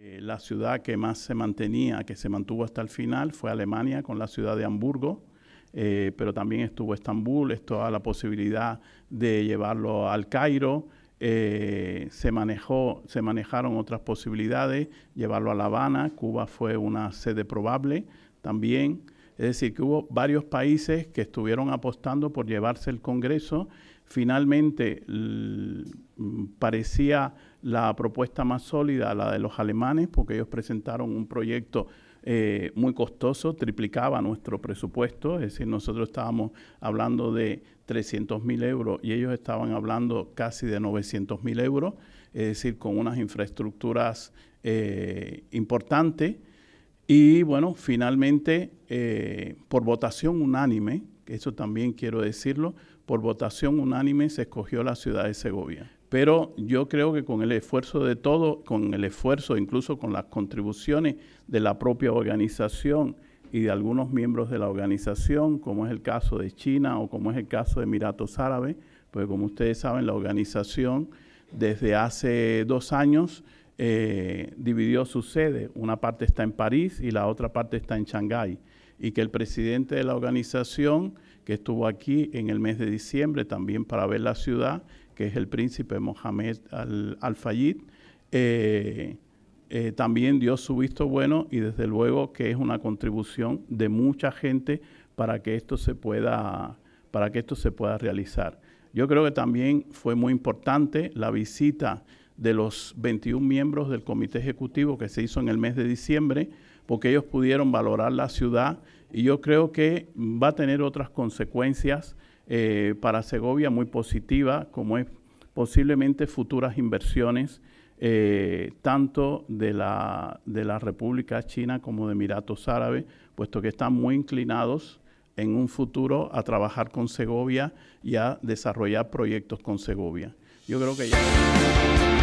Eh, la ciudad que más se mantenía, que se mantuvo hasta el final, fue Alemania con la ciudad de Hamburgo, eh, pero también estuvo Estambul, estuvo la posibilidad de llevarlo al Cairo. Eh, se, manejó, se manejaron otras posibilidades, llevarlo a La Habana, Cuba fue una sede probable también. Es decir, que hubo varios países que estuvieron apostando por llevarse el Congreso. Finalmente parecía la propuesta más sólida, la de los alemanes, porque ellos presentaron un proyecto eh, muy costoso, triplicaba nuestro presupuesto, es decir, nosotros estábamos hablando de 300 mil euros y ellos estaban hablando casi de 900 mil euros, es decir, con unas infraestructuras eh, importantes. Y bueno, finalmente, eh, por votación unánime, eso también quiero decirlo, por votación unánime se escogió la ciudad de Segovia pero yo creo que con el esfuerzo de todo, con el esfuerzo incluso con las contribuciones de la propia organización y de algunos miembros de la organización, como es el caso de China o como es el caso de Emiratos Árabes, pues como ustedes saben, la organización desde hace dos años eh, dividió su sede. Una parte está en París y la otra parte está en Shanghái. Y que el presidente de la organización, que estuvo aquí en el mes de diciembre también para ver la ciudad, que es el príncipe Mohamed al fayyid eh, eh, también dio su visto bueno y desde luego que es una contribución de mucha gente para que esto se pueda, para que esto se pueda realizar. Yo creo que también fue muy importante la visita de los 21 miembros del comité ejecutivo que se hizo en el mes de diciembre, porque ellos pudieron valorar la ciudad, y yo creo que va a tener otras consecuencias eh, para Segovia muy positivas, como es posiblemente futuras inversiones eh, tanto de la, de la República China como de Emiratos Árabes, puesto que están muy inclinados en un futuro a trabajar con Segovia y a desarrollar proyectos con Segovia. Yo creo que ya...